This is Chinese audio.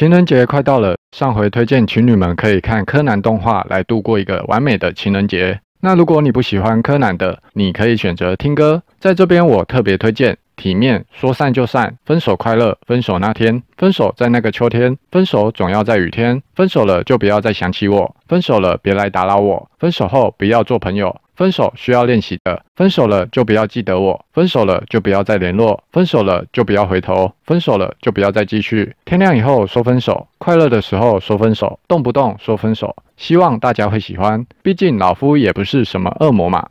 情人节快到了，上回推荐情侣们可以看柯南动画来度过一个完美的情人节。那如果你不喜欢柯南的，你可以选择听歌。在这边，我特别推荐《体面》。说散就散，分手快乐。分手那天，分手在那个秋天，分手总要在雨天。分手了就不要再想起我，分手了别来打扰我，分手后不要做朋友。分手需要练习的，分手了就不要记得我，分手了就不要再联络，分手了就不要回头，分手了就不要再继续。天亮以后说分手，快乐的时候说分手，动不动说分手。希望大家会喜欢，毕竟老夫也不是什么恶魔嘛。